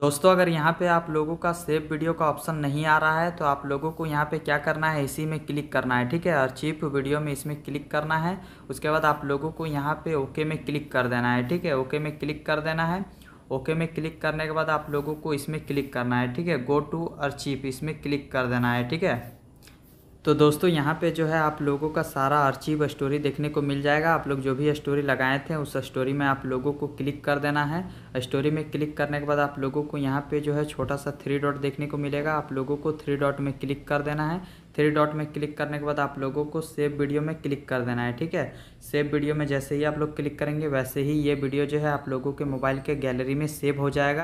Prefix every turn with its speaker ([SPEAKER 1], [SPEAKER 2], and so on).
[SPEAKER 1] दोस्तों अगर यहाँ पे आप लोगों का सेव वीडियो का ऑप्शन नहीं आ रहा है तो आप लोगों को यहाँ पे क्या करना है इसी में क्लिक करना है ठीक है और चीप वीडियो में इसमें क्लिक करना है उसके बाद आप लोगों को यहाँ पे ओके में क्लिक कर देना है ठीक है ओके में क्लिक कर देना है ओके में क्लिक करने के बाद आप लोगों को इसमें क्लिक करना है ठीक है गो टू और चीप इसमें क्लिक कर देना है ठीक है तो दोस्तों यहाँ पे जो है आप लोगों का सारा अर्चीव स्टोरी देखने को मिल जाएगा आप लोग जो भी स्टोरी लगाए थे उस स्टोरी में आप लोगों को क्लिक कर देना है स्टोरी में क्लिक करने के बाद आप लोगों को यहाँ पे जो है छोटा सा थ्री डॉट देखने को मिलेगा आप लोगों को थ्री डॉट में क्लिक कर देना है थ्री डॉट में क्लिक करने के बाद आप लोगों को सेव वीडियो में क्लिक कर देना है ठीक है सेव वीडियो में जैसे ही आप लोग क्लिक करेंगे वैसे ही ये वीडियो जो है आप लोगों के मोबाइल के गैलरी में सेव हो जाएगा